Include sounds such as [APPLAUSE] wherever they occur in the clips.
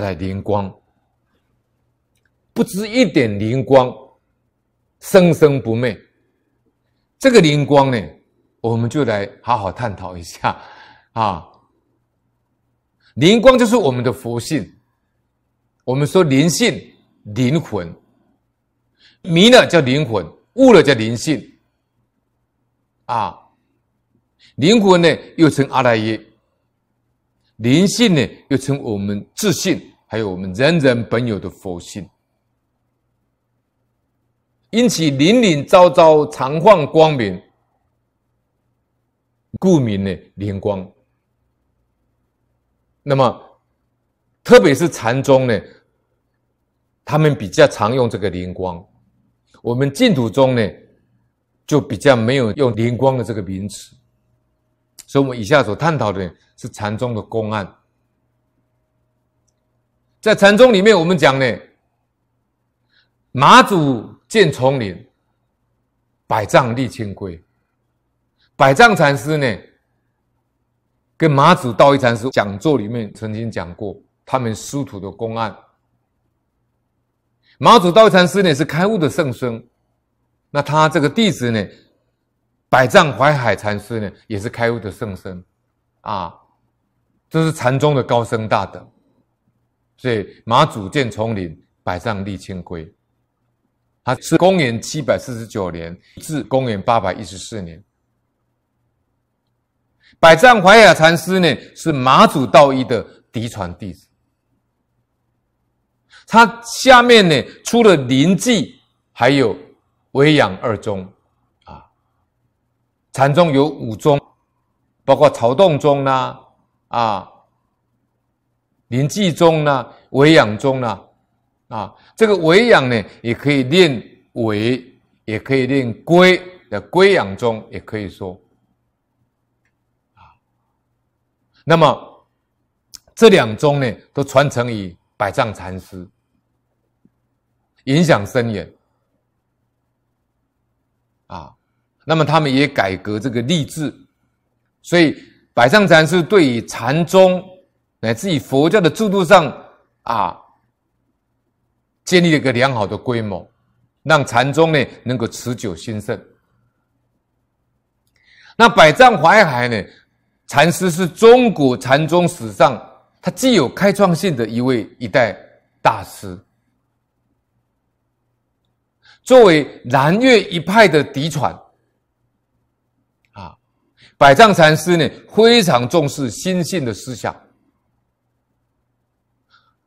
在灵光，不知一点灵光，生生不灭。这个灵光呢，我们就来好好探讨一下 [LAUGHS] 啊。灵光就是我们的佛性，我们说灵性、灵魂，迷了叫灵魂，悟了叫灵性。啊，灵魂呢又称阿赖耶，灵性呢又称我们自信。还有我们人人本有的佛性，因此灵灵昭昭常放光明，故名呢灵光。那么，特别是禅宗呢，他们比较常用这个灵光。我们净土宗呢，就比较没有用灵光的这个名词。所以，我们以下所探讨的是禅宗的公案。在禅宗里面，我们讲呢，马祖见丛林，百丈立清规。百丈禅师呢，跟马祖道一禅师讲座里面曾经讲过他们师徒的公案。马祖道一禅师呢是开悟的圣僧，那他这个弟子呢，百丈怀海禅师呢也是开悟的圣僧，啊，这是禅宗的高僧大德。所以马祖建丛林，百丈立清规。他是公元七百四十九年至公元八百一十四年。百丈怀雅禅师呢，是马祖道一的嫡传弟子。他下面呢出了临济，还有维养二宗，啊，禅宗有五宗，包括曹洞宗呢，啊。临济宗呢，维养宗呢，啊，这个维养呢，也可以练维，也可以练归的归养宗，也可以说，啊，那么这两宗呢，都传承于百丈禅师，影响深远，啊，那么他们也改革这个立志，所以百丈禅师对于禅宗。乃至于佛教的制度上啊，建立了一个良好的规模，让禅宗呢能够持久兴盛。那百丈怀海呢，禅师是中国禅宗史上他既有开创性的一位一代大师。作为南岳一派的嫡传，啊，百丈禅师呢非常重视心性的思想。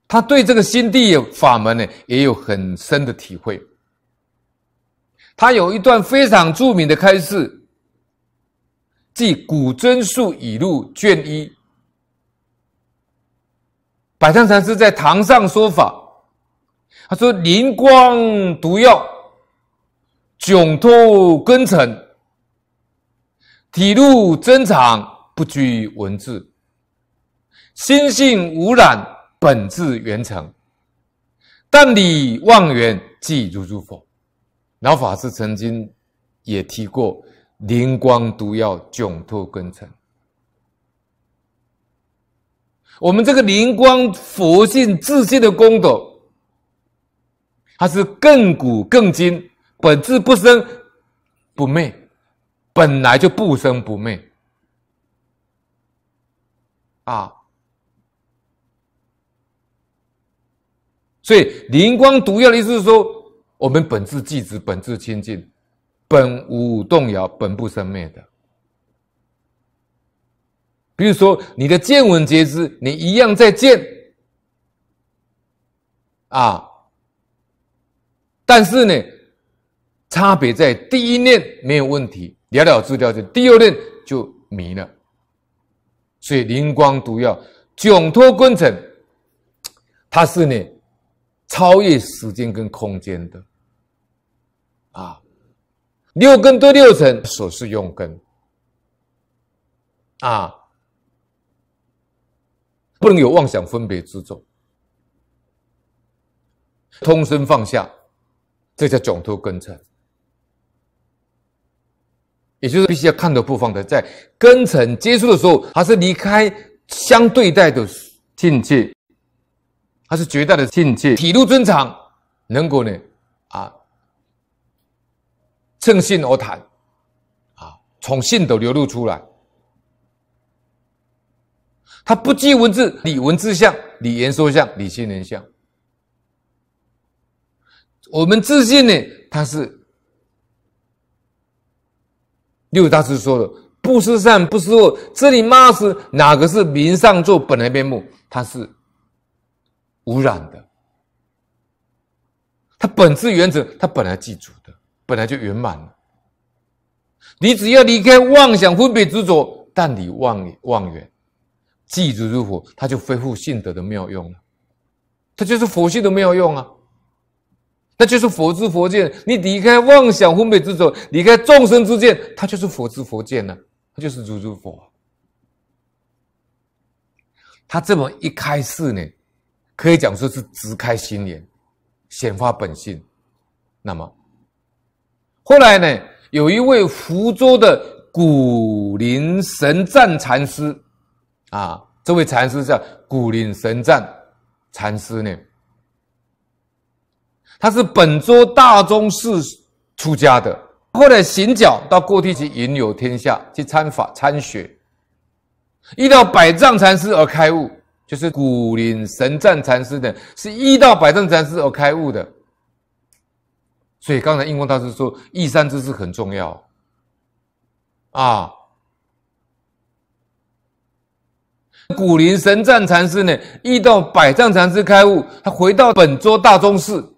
他对这个心地法门呢，也有很深的体会。他有一段非常著名的开示，即《古尊述语录》卷一。百丈禅师在堂上说法，他说：“灵光独耀，迥脱根尘；体露真常，不拘文字；心性无染。”本质圆成，但你望远即如如佛。老法师曾经也提过，灵光毒药窘迫根尘。我们这个灵光佛性自信的功德，它是亘古亘今，本质不生不灭，本来就不生不灭啊。所以灵光毒药的意思是说，我们本质寂止，本质清净，本无动摇，本不生灭的。比如说你的见闻皆知，你一样在见，啊，但是呢，差别在第一念没有问题了了之了解，第二念就迷了。所以灵光毒药窘脱工程，它是呢。超越时间跟空间的，啊，六根对六尘所是用根，啊，不能有妄想分别之着，通身放下，这叫总脱根尘，也就是必须要看的部分的，在根尘接触的时候，还是离开相对待的境界。他是绝大的境界，体入真长，能够呢，啊，乘信而谈，啊，从性都流露出来。他不记文字，理文字相，理言说相，理心人相。我们自信呢，他是六大师说的，不思善，不思恶，这里骂是哪个是名上座本来面目？他是。污染的，它本质原则，它本来记住的，本来就圆满了。你只要离开妄想分别执着，但你妄妄远，记住如佛，他就恢复性德的妙用了。它就是佛性都没有用啊，那就是佛之佛见。你离开妄想分别执着，离开众生之见，它就是佛之佛见了，就是如如佛。他这么一开示呢？可以讲说是直开心眼，显发本性。那么后来呢，有一位福州的古林神赞禅师啊，这位禅师叫古林神赞禅师呢，他是本州大宗寺出家的。后来行脚到各地去云游天下，去参法参学，遇到百丈禅师而开悟。就是古林神战禅师呢，是遇到百丈禅师而开悟的。所以刚才印光大师说，一善知识很重要啊。古林神战禅师呢，遇到百丈禅师开悟，他回到本座大宗寺。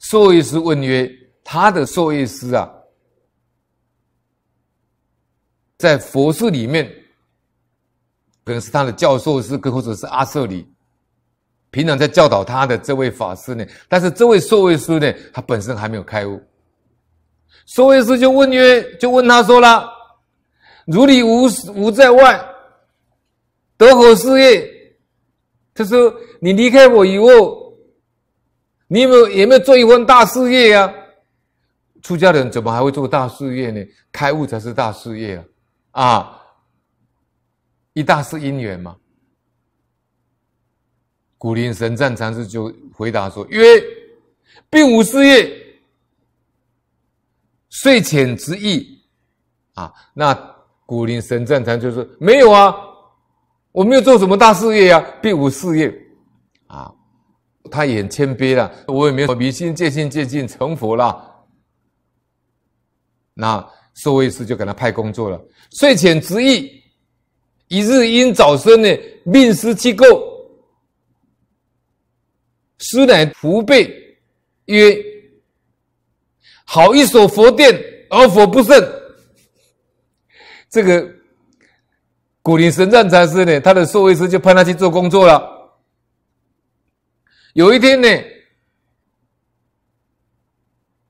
受业师问曰：“他的受业师啊，在佛寺里面？”可能是他的教授是，或者，是阿舍里平常在教导他的这位法师呢？但是这位受位师呢，他本身还没有开悟。受位师就问曰，就问他说了：“如你无无在外，得何事业？”他说：“你离开我以后，你有没有有没有做一份大事业呀？出家人怎么还会做大事业呢？开悟才是大事业啊！”啊。一大是因缘吗？古林神赞禅师就回答说：“因为并无事业，税钱之意。”啊，那古林神赞禅就说：“没有啊，我没有做什么大事业啊，并无事业。”啊，他也很谦卑了。我也没有迷信、戒心戒净成佛了。那寿慧师就给他派工作了，税前之意。一日因早生呢，命师机构。师乃福辈曰：“好一所佛殿，而佛不胜。”这个古林神战禅师呢，他的受位师就派他去做工作了。有一天呢，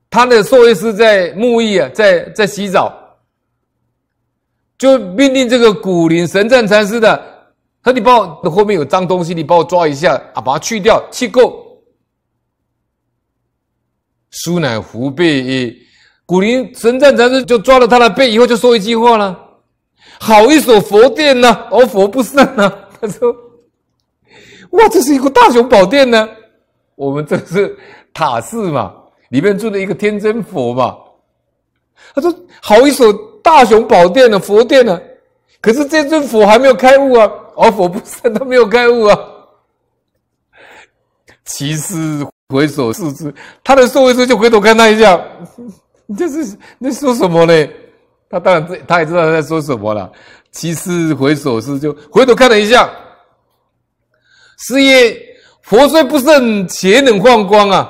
他的受位师在沐浴啊，在在洗澡。就命令这个古林神战禅师的，说你把我后面有脏东西，你帮我抓一下啊，把它去掉，去垢。舒乃胡背，古林神战禅师就抓了他的背，以后就说一句话了：好一所佛殿呐，而佛不善呐。他说：哇，这是一个大雄宝殿呢，我们这是塔寺嘛，里面住的一个天真佛嘛。他说：好一所。大雄宝殿的佛殿呢，可是这尊佛还没有开悟啊，而佛菩萨他没有开悟啊。其师回首视之，他的说一声就回头看他一下，你 [LAUGHS] 这是你说什么呢？他当然，他也知道他在说什么了。其师回首时就回头看了一下，师爷，佛虽不圣，且能放光啊。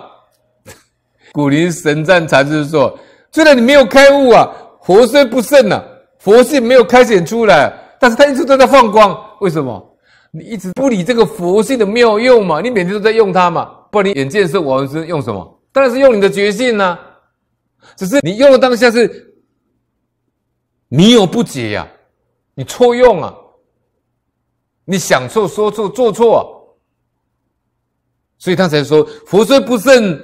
[LAUGHS] 古林神赞禅师说，虽然你没有开悟啊。佛身不盛了，佛性没有开显出来，但是他一直都在放光，为什么？你一直不理这个佛性的妙用嘛，你每天都在用它嘛，不然你眼见色，我是用什么？当然是用你的觉性呐，只是你用的当下是，你有不解呀，你错用啊，你想错说错做错，所以他才说佛虽不盛，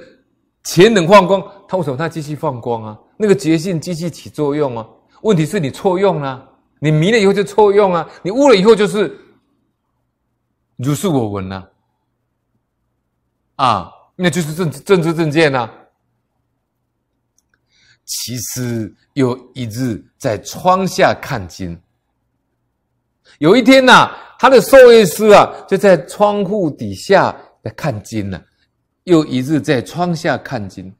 潜能放光。他为什么他继续放光啊？那个捷性继续起作用啊？问题是你错用啊，你迷了以后就错用啊！你悟了以后就是如是我闻呐、啊！那就是正正知正见呐。其实有一日在窗下看经，有一天呐，他的受业师啊就在窗户底下在看经呢。又一日在窗下看经。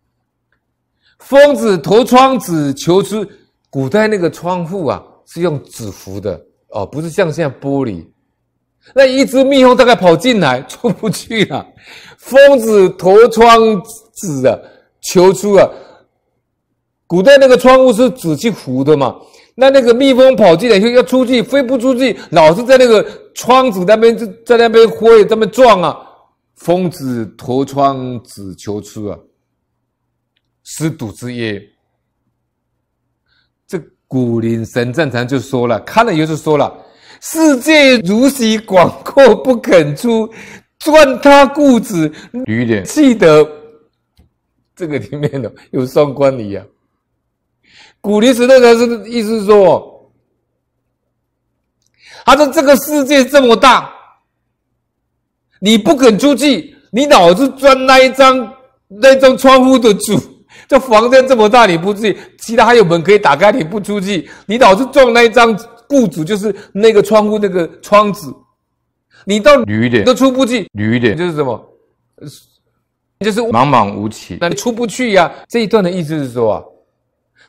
疯子投窗子求出，古代那个窗户啊是用纸糊的哦，不是像现在玻璃。那一只蜜蜂大概跑进来，出不去了。疯子投窗子啊求出啊，古代那个窗户是纸去糊的嘛？那那个蜜蜂跑进来就要出去飞不出去，老是在那个窗子那边在在那边挥那边撞啊，疯子投窗子求出啊。失赌之业，这古林神正禅就说了，看了后是说了，世界如此广阔，不肯出，钻他固执，雨人，记得。这个里面的 [LAUGHS] 有双关理呀。古林神正禅是意思是说，他说这个世界这么大，你不肯出去，你老是钻那一张那张窗户的主。这房间这么大，你不出去，其他还有门可以打开，你不出去，你老是撞那一张布执，就是那个窗户那个窗子，你到女的都出不去，女的就是什么，就是茫茫无期，那你出不去呀。这一段的意思是说啊，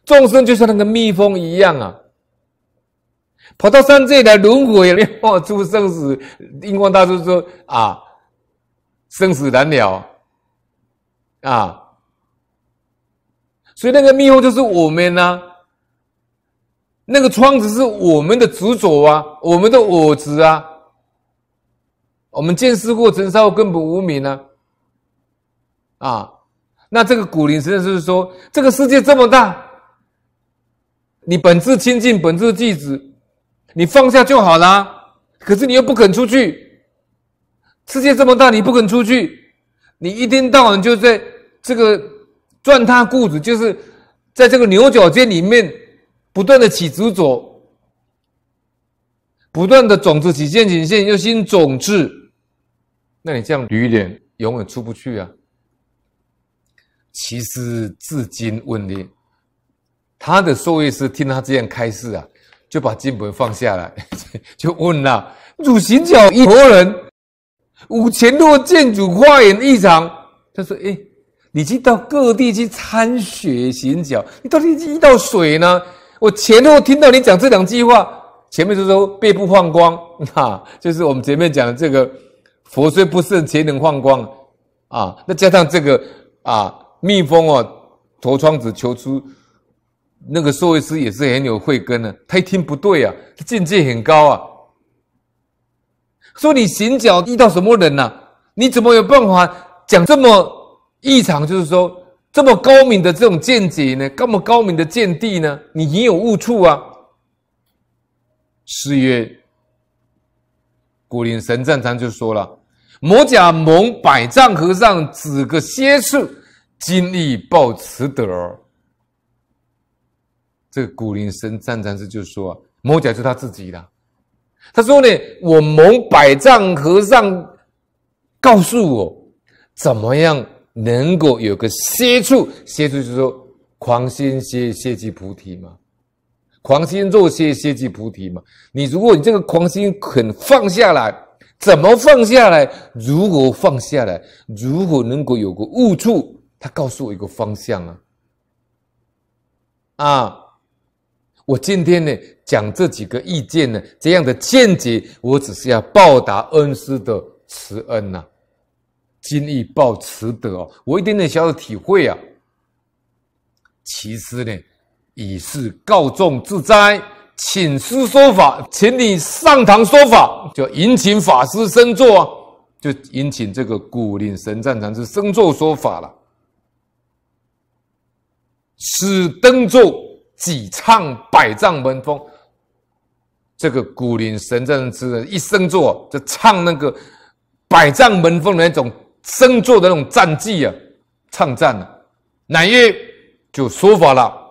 众生就像那个蜜蜂一样啊，跑到山这来轮回，然后出生死。印光大师说啊，生死难了，啊。所以那个密后就是我们呢，那个窗子是我们的执着啊，我们的我执啊。我们见识过尘沙后根本无名啊，啊，那这个古灵实际上就是说，这个世界这么大，你本自清净，本自寂子，你放下就好啦。可是你又不肯出去，世界这么大，你不肯出去，你一天到晚就在这个。赚他固执就是在这个牛角尖里面不断的起执着，不断的种子起线，紧线又新种子，那你这样驴脸永远出不去啊！其实，至今问你，他的授业师听他这样开示啊，就把金本放下来，[LAUGHS] 就问了：汝行脚一婆人，五千多建筑化园一场。他说：哎。你去到各地去参学行脚，你到底遇到谁呢？我前后听到你讲这两句话，前面就说背部放光，[LAUGHS] 哈，就是我们前面讲的这个佛虽不圣，前能放光啊。那加上这个啊，蜜蜂哦，陀窗子求出那个说位师也是很有慧根的。他一听不对啊，境界很高啊，说你行脚遇到什么人呐？你怎么有办法讲这么？异常就是说，这么高明的这种见解呢，这么高明的见地呢，你也有误处啊。是曰，古林神赞禅就说了：“摩甲蒙百丈和尚指个歇处，今力报慈德。”这个古林神赞禅师就说：“摩甲是他自己的。”他说呢：“我蒙百丈和尚告诉我怎么样。”能够有个歇处，歇处就是说狂心歇歇即菩提嘛，狂心若歇歇即菩提嘛。你如果你这个狂心肯放下来，怎么放下来？如果放下来，如果能够有个悟处，他告诉我一个方向啊。啊，我今天呢讲这几个意见呢，这样的见解，我只是要报答恩师的慈恩呐。今亦报慈德哦，我一点点小小的体会啊。其实呢，以是告众自哉，请师说法，请你上堂说法，就引请法师升坐啊，就引请这个古岭神赞禅师升坐说法了。此灯座几唱百丈门风，这个古岭神赞禅师一生坐就唱那个百丈门风的那种。生做的那种战绩啊，唱战了，乃曰就说法了。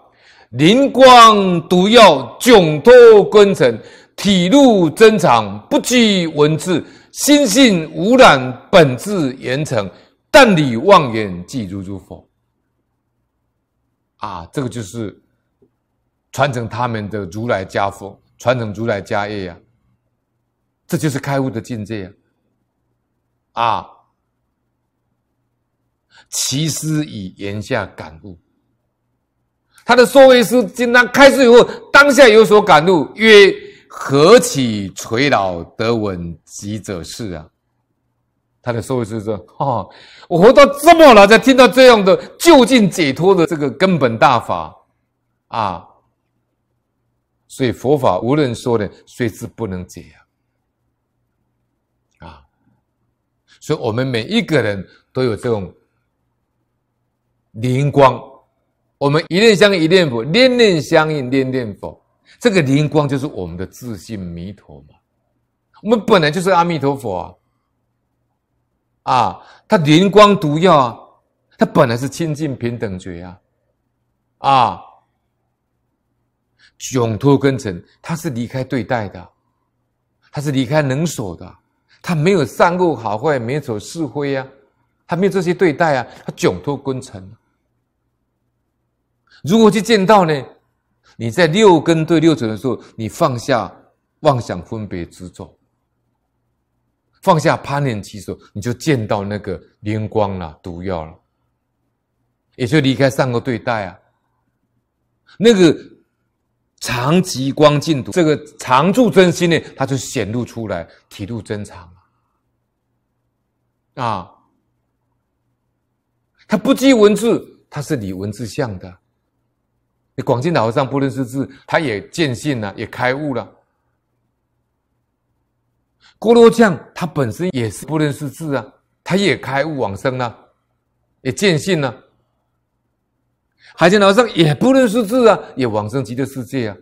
灵光毒药，迥脱根尘；体露真常，不拘文字；心性无染，本质严成。但理望眼即如如佛。啊，这个就是传承他们的如来家风，传承如来家业呀。这就是开悟的境界啊！啊。其师以言下感悟，他的说慧师经常开始以后当下有所感悟，曰：何其垂老得闻及者是啊？他的说慧师说：哦，我活到这么老才听到这样的就近解脱的这个根本大法啊！所以佛法无论说的虽是不能解啊啊！所以我们每一个人都有这种。灵光，我们一念相应一念佛，念念相应念念佛，这个灵光就是我们的自信弥陀嘛。我们本来就是阿弥陀佛啊。啊，他灵光独药啊，他本来是清净平等觉啊，啊，窘脱根尘，他是离开对待的，他是离开能所的，他没有善恶好坏，没有所是非啊，他没有这些对待啊，他窘脱根尘。如何去见到呢？你在六根对六尘的时候，你放下妄想分别执着，放下攀念执着，你就见到那个灵光了、毒药了，也就离开善恶对待啊。那个常极光净土，这个常住真心呢，它就显露出来，体露真常啊。它不记文字，它是理文字相的。你广进老和尚不认识字，他也见性了，也开悟了。郭罗匠他本身也是不认识字啊，他也开悟往生了，也见性了。海贤老和尚也不认识字啊，也往生极乐世界啊。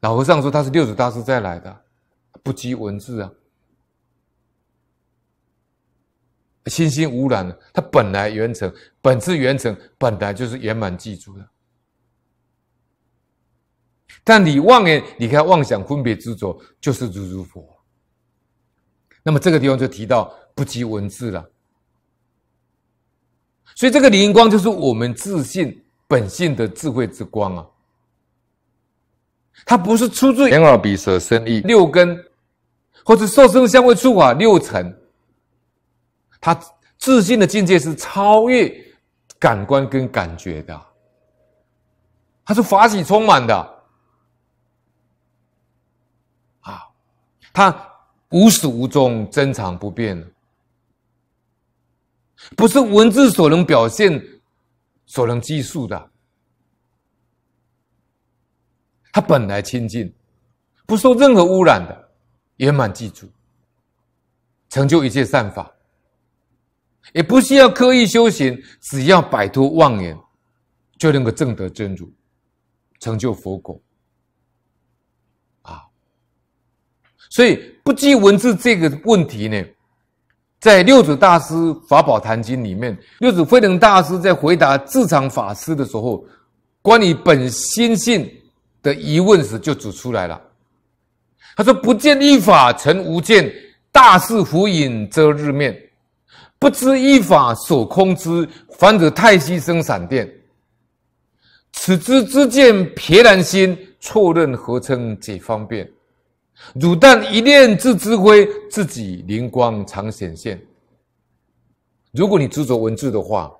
老和尚说他是六祖大师再来的，不拘文字啊，心性无染的，他本来原成，本质原成，本来就是圆满具足的。但你妄言你看妄想分别执着就是如如佛。那么这个地方就提到不及文字了。所以这个灵光就是我们自信本性的智慧之光啊。它不是出自眼耳鼻舌身意六根，或者受生相位触法六尘。它自信的境界是超越感官跟感觉的。它是法喜充满的。它无始无终，真常不变，不是文字所能表现、所能计数的。它本来清净，不受任何污染的圆满基础，成就一切善法，也不需要刻意修行，只要摆脱妄念，就能够证得真如，成就佛果。所以不记文字这个问题呢，在六祖大师《法宝坛经》里面，六祖慧能大师在回答智藏法师的时候，关于本心性的疑问时，就指出来了。他说：“不见一法成无见，大事浮影遮日面；不知一法所空之，反子太息生闪电。此之之见瞥然心，错认何称解方便？”汝但一念自知灰，自己灵光常显现。如果你执着文字的话，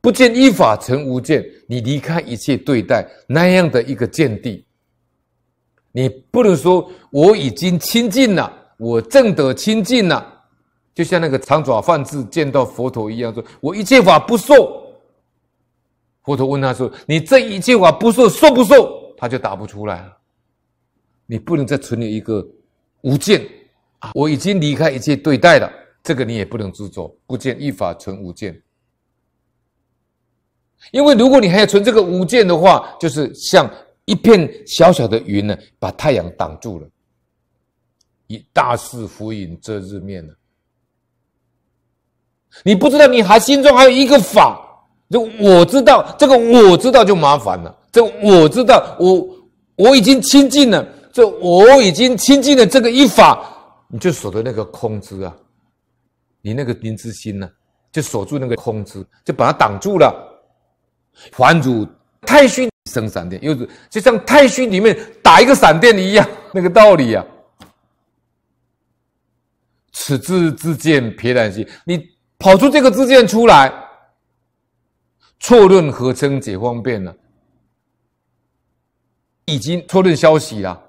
不见依法成无见，你离开一切对待那样的一个见地，你不能说我已经清净了，我正得清净了，就像那个长爪犯字见到佛陀一样，说：“我一切法不受。”佛陀问他说：“你这一切法不受，受不受？”他就答不出来了。你不能再存一个无见啊！我已经离开一切对待了，这个你也不能执着。不见依法存无见，因为如果你还要存这个无见的话，就是像一片小小的云呢，把太阳挡住了，以大势浮云遮日面呢。你不知道，你还心中还有一个法。我我知道这个，我知道就麻烦了。这我知道，我我已经清净了。这我已经清近了这个一法，你就锁的那个空知啊，你那个明之心呢，就锁住那个空知，就把它挡住了。凡主太虚生闪电，又就像太虚里面打一个闪电一样，那个道理啊。此自自见别然心，你跑出这个字见出来，错论何生解方便呢？已经错论消息了。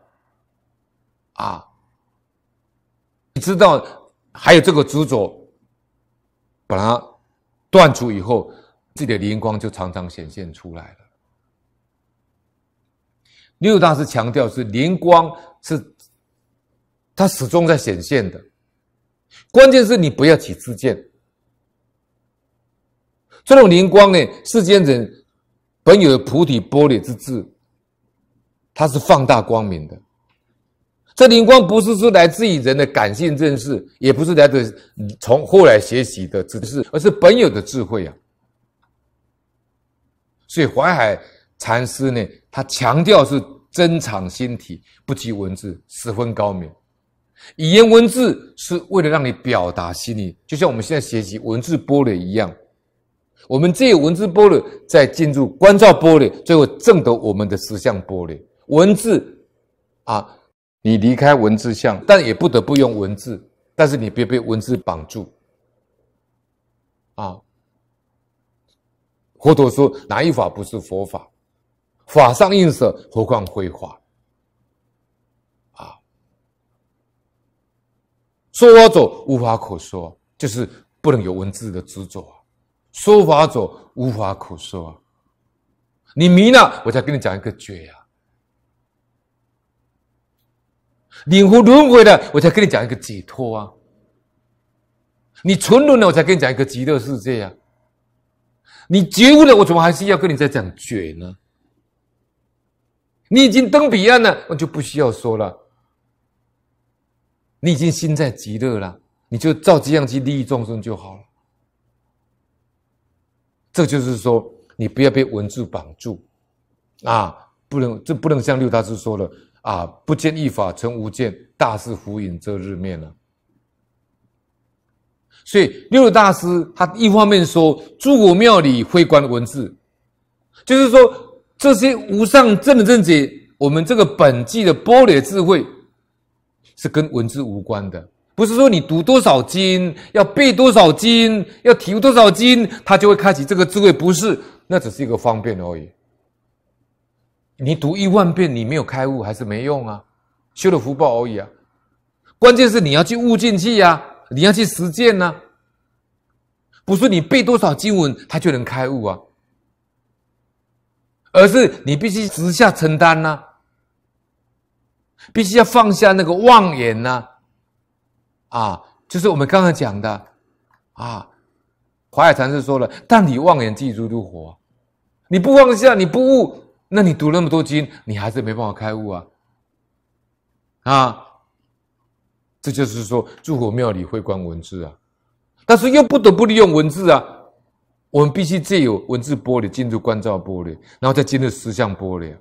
啊，你知道，还有这个执着，把它断除以后，自己的灵光就常常显现出来了。六大师强调，是灵光是，它始终在显现的。关键是你不要起自见，这种灵光呢，世间人本有菩提玻璃之智，它是放大光明的。这灵光不是说来自于人的感性认识，也不是来自从后来学习的，知识，而是本有的智慧啊。所以淮海禅师呢，他强调是真藏心体，不及文字，十分高明。语言文字是为了让你表达心理，就像我们现在学习文字波列一样，我们借文字波列再进入观照波列，最后证得我们的实相波列。文字啊。你离开文字像，但也不得不用文字，但是你别被文字绑住，啊！佛陀说，哪一法不是佛法？法上应摄，何况绘画？啊！说法者无法可说，就是不能有文字的执着啊！说法者无法可说，你迷了，我才跟你讲一个诀呀！领悟轮回了，我才跟你讲一个解脱啊！你沉沦了，我才跟你讲一个极乐世界啊！你觉悟了，我怎么还是要跟你再讲觉呢？你已经登彼岸了，我就不需要说了。你已经心在极乐了，你就照这样去利益众生就好了。这就是说，你不要被文字绑住啊！不能，这不能像六大师说了。啊！不见一法成无见，大师浮云遮日面了。所以六祖大师他一方面说，诸国庙里会观文字，就是说这些无上正的正解，我们这个本纪的波罗智慧，是跟文字无关的。不是说你读多少经，要背多少经，要提多少经，他就会开启这个智慧，不是？那只是一个方便而已。你读一万遍，你没有开悟还是没用啊！修了福报而已啊！关键是你要去悟进去呀，你要去实践呐，不是你背多少经文他就能开悟啊，而是你必须直下承担呐，必须要放下那个妄言呐，啊，就是我们刚刚讲的啊，华海禅师说了，但你妄言即如如火，你不放下，你不悟。那你读那么多经，你还是没办法开悟啊！啊，这就是说，诸火庙里会观文字啊，但是又不得不利用文字啊。我们必须借有文字玻璃进入观照玻璃，然后再进入实相玻璃。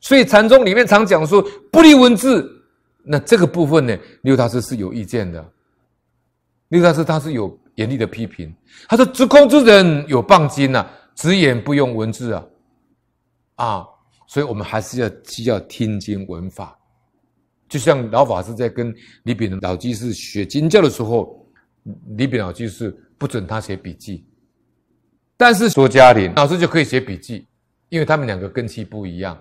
所以禅宗里面常讲说，不离文字。那这个部分呢，六大师是有意见的。六大师他是有严厉的批评，他说：直空之人有棒经呐，直言不用文字啊。啊，所以，我们还是要既要听经闻法。就像老法师在跟李炳老居士学《经教》的时候，李炳老居士不准他写笔记，但是说家里老师就可以写笔记，因为他们两个根基不一样。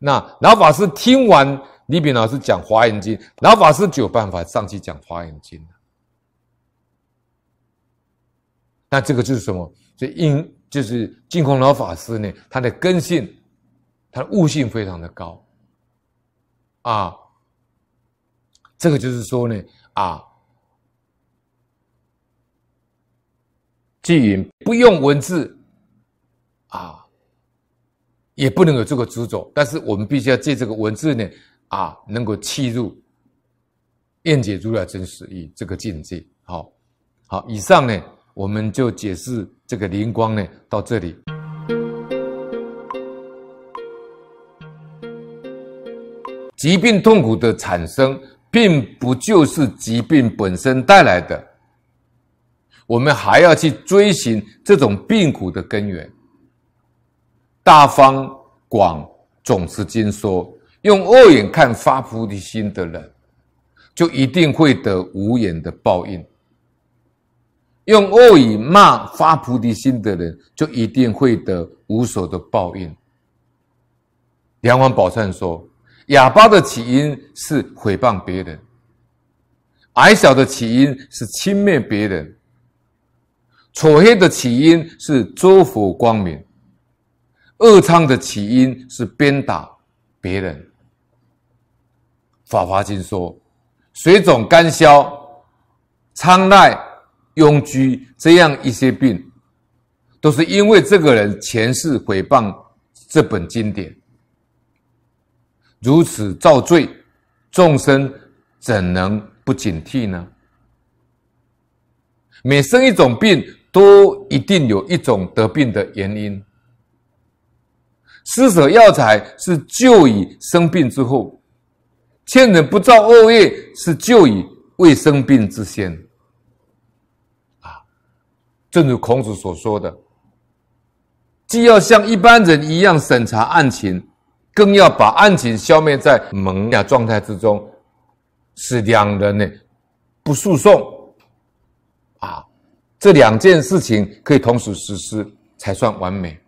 那老法师听完李炳老师讲《华严经》，老法师就有办法上去讲《华严经》那这个就是什么？所以因。就是净空老法师呢，他的根性，他的悟性非常的高，啊，这个就是说呢，啊，既云不用文字，啊，也不能有这个执着，但是我们必须要借这个文字呢，啊，能够契入，愿解如来真实意这个境界。好，好，以上呢。我们就解释这个灵光呢，到这里。疾病痛苦的产生，并不就是疾病本身带来的，我们还要去追寻这种病苦的根源。大方广总持经说，用恶眼看发菩提心的人，就一定会得无眼的报应。用恶语骂发菩提心的人，就一定会得无所的报应。梁王宝忏说：哑巴的起因是诽谤别人，矮小的起因是轻蔑别人，丑黑的起因是遮佛光明，恶唱的起因是鞭打别人。法华经说：水肿干消，苍癞。庸居这样一些病，都是因为这个人前世诽谤这本经典，如此造罪，众生怎能不警惕呢？每生一种病，都一定有一种得病的原因。施舍药材是救以生病之后，劝人不造恶业是救以未生病之先。正如孔子所说的，既要像一般人一样审查案情，更要把案情消灭在萌芽状态之中，使两人呢不诉讼，啊，这两件事情可以同时实施，才算完美。